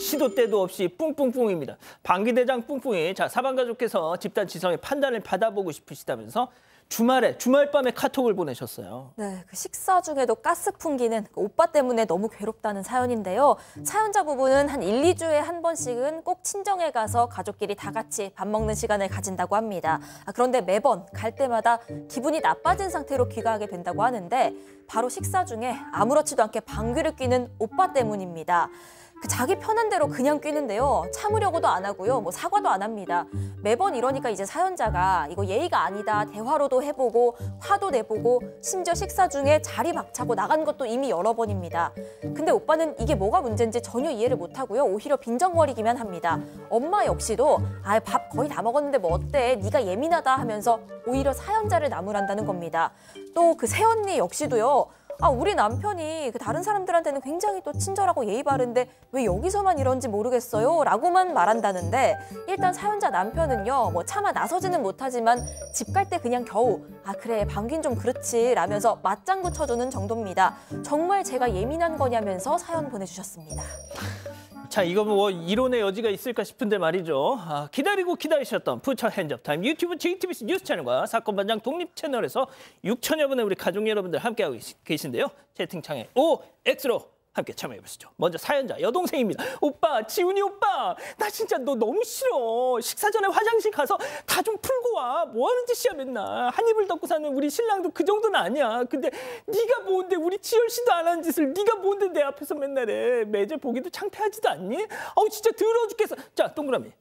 시도 때도 없이 뿡뿡뿡입니다. 방귀대장 뿡뿡이 자 사방가족께서 집단 지성의 판단을 받아보고 싶으시다면서 주말에 주말 밤에 카톡을 보내셨어요. 네, 그 식사 중에도 가스 풍기는 그 오빠 때문에 너무 괴롭다는 사연인데요. 사연자 부부는 한 1, 2주에 한 번씩은 꼭 친정에 가서 가족끼리 다 같이 밥 먹는 시간을 가진다고 합니다. 아, 그런데 매번 갈 때마다 기분이 나빠진 상태로 귀가하게 된다고 하는데 바로 식사 중에 아무렇지도 않게 방귀를 뀌는 오빠 때문입니다. 그 자기 편한 대로 그냥 끼는데요. 참으려고도 안 하고요. 뭐 사과도 안 합니다. 매번 이러니까 이제 사연자가 이거 예의가 아니다. 대화로도 해보고 화도 내보고 심지어 식사 중에 자리 박차고 나간 것도 이미 여러 번입니다. 근데 오빠는 이게 뭐가 문제인지 전혀 이해를 못하고요. 오히려 빈정거리기만 합니다. 엄마 역시도 아밥 거의 다 먹었는데 뭐 어때? 네가 예민하다 하면서 오히려 사연자를 나무란다는 겁니다. 또 그 새언니 역시도요. 아 우리 남편이 그 다른 사람들한테는 굉장히 또 친절하고 예의 바른데 왜 여기서만 이런지 모르겠어요 라고만 말한다는데 일단 사연자 남편은요 뭐 차마 나서지는 못하지만 집 갈 때 그냥 겨우 아 그래 방긴 좀 그렇지 라면서 맞장구 쳐주는 정도입니다 정말 제가 예민한 거냐면서 사연 보내주셨습니다. 자, 이거 뭐 이론의 여지가 있을까 싶은데 말이죠. 아, 기다리고 기다리셨던 푸처핸즈업 타임 유튜브 JTBC 뉴스 채널과 사건 반장 독립 채널에서 6천여 분의 우리 가족 여러분들 함께하고 계신데요. 채팅창에 OX로 함께 참여해 보시죠. 먼저 사연자 여동생입니다. 오빠, 지훈이 오빠, 나 진짜 너 너무 싫어. 식사 전에 화장실 가서 다 좀 풀고 와. 뭐 하는 짓이야 맨날. 한 입을 덮고 사는 우리 신랑도 그 정도는 아니야. 근데 네가 뭔데 우리 지열 씨도 안 하는 짓을 네가 뭔데 내 앞에서 맨날 해. 매일 보기도 창피하지도 않니? 어우 진짜 더러워 죽겠어. 자, 동그라미.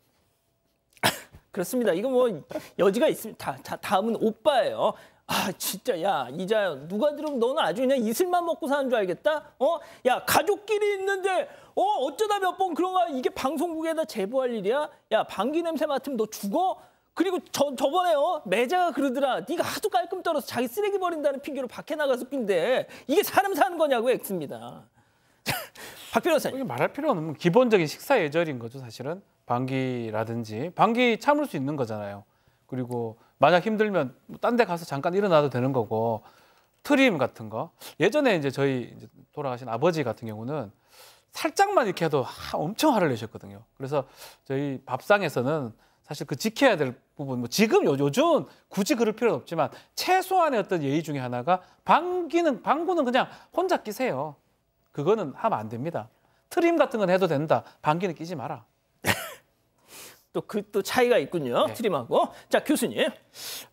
그렇습니다. 이거 뭐 여지가 있습니다. 다, 다, 다음은 오빠예요. 아 진짜 야 이자야 누가 들으면 너는 아주 그냥 이슬만 먹고 사는 줄 알겠다 어 야 가족끼리 있는데 어 어쩌다 몇 번 그런가 이게 방송국에다 제보할 일이야 야 방귀 냄새 맡으면 너 죽어 그리고 저, 저번에 요 어? 매자가 그러더라 네가 하도 깔끔 떨어서 자기 쓰레기 버린다는 핑계로 밖에 나가서 낀데 이게 사람 사는 거냐고 엑스입니다 박 변호사님 말할 필요 없는 기본적인 식사 예절인 거죠 사실은 방귀라든지 방귀 참을 수 있는 거잖아요 그리고 만약 힘들면 뭐 딴데 가서 잠깐 일어나도 되는 거고 트림 같은 거 예전에 이제 저희 이제 돌아가신 아버지 같은 경우는 살짝만 이렇게 해도 하, 엄청 화를 내셨거든요. 그래서 저희 밥상에서는 사실 그 지켜야 될 부분 뭐 지금 요, 요즘 굳이 그럴 필요는 없지만 최소한의 어떤 예의 중에 하나가 방귀는 방구는 그냥 혼자 끼세요. 그거는 하면 안 됩니다. 트림 같은 건 해도 된다. 방귀는 끼지 마라. 또그또 그 차이가 있군요. 네. 트림하고. 자, 교수님.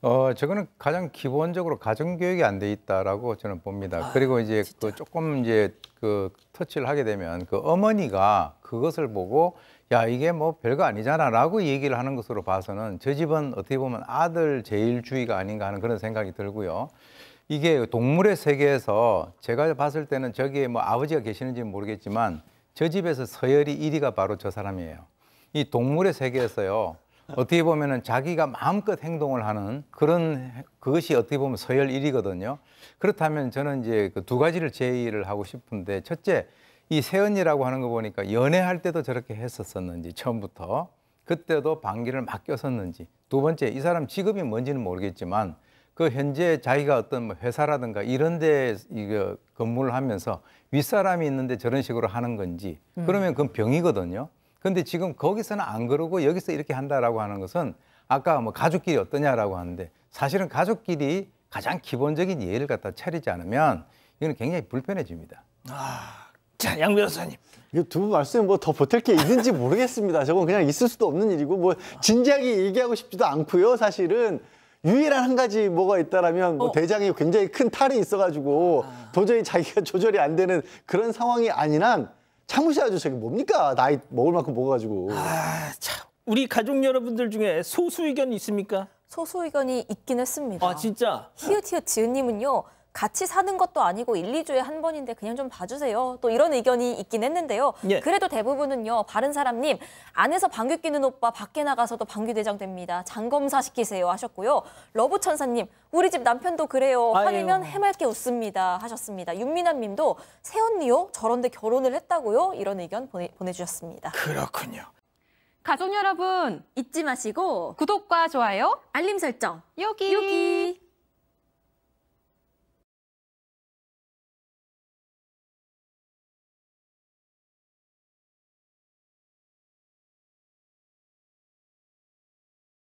어, 저거는 가장 기본적으로 가정 교육이 안 돼 있다라고 저는 봅니다. 아, 그리고 이제 그 진짜. 그 조금 이제 그 터치를 하게 되면 그 어머니가 그것을 보고 야, 이게 뭐 별거 아니잖아라고 얘기를 하는 것으로 봐서는 저 집은 어떻게 보면 아들 제일주의가 아닌가 하는 그런 생각이 들고요. 이게 동물의 세계에서 제가 봤을 때는 저기에 뭐 아버지가 계시는지는 모르겠지만 저 집에서 서열이 1위가 바로 저 사람이에요. 이 동물의 세계에서요. 어떻게 보면은 자기가 마음껏 행동을 하는 그런 그것이 어떻게 보면 서열 1위거든요 그렇다면 저는 이제 그 두 가지를 제의를 하고 싶은데 첫째 이 세연이라고 하는 거 보니까 연애할 때도 저렇게 했었었는지 처음부터 그때도 방귀를 맡겼었는지 두 번째 이 사람 직업이 뭔지는 모르겠지만 그 현재 자기가 어떤 뭐 회사라든가 이런 데 이거 근무를 하면서 윗사람이 있는데 저런 식으로 하는 건지 음. 그러면 그건 병이거든요. 근데 지금 거기서는 안 그러고 여기서 이렇게 한다라고 하는 것은 아까 뭐 가족끼리 어떠냐라고 하는데 사실은 가족끼리 가장 기본적인 예를 의 갖다 차리지 않으면 이건 굉장히 불편해집니다. 아, 자, 양 변호사님. 이두 말씀 뭐더 보탤 게 있는지 모르겠습니다. 저건 그냥 있을 수도 없는 일이고 뭐 진지하게 얘기하고 싶지도 않고요. 사실은 유일한 한 가지 뭐가 있다라면 뭐 어. 대장이 굉장히 큰 탈이 있어가지고 아. 도저히 자기가 조절이 안 되는 그런 상황이 아니란 참으셔야죠. 저게 뭡니까? 나이 먹을 만큼 먹어가지고. 아, 참. 우리 가족 여러분들 중에 소수 의견 있습니까? 소수 의견이 있긴 했습니다. 아, 진짜? 히읗히읗 지은님은요. 같이 사는 것도 아니고 1, 2주에 한 번인데 그냥 좀 봐주세요. 또 이런 의견이 있긴 했는데요. 예. 그래도 대부분은요. 바른 사람님 안에서 방귀 뀌는 오빠 밖에 나가서도 방귀 대장 됩니다. 장검사 시키세요 하셨고요. 러브 천사님 우리 집 남편도 그래요. 화내면 해맑게 웃습니다 하셨습니다. 윤미남님도 새 언니요 저런데 결혼을 했다고요 이런 의견 보내, 보내주셨습니다. 그렇군요. 가족 여러분 잊지 마시고 구독과 좋아요 알림 설정 여기 여기.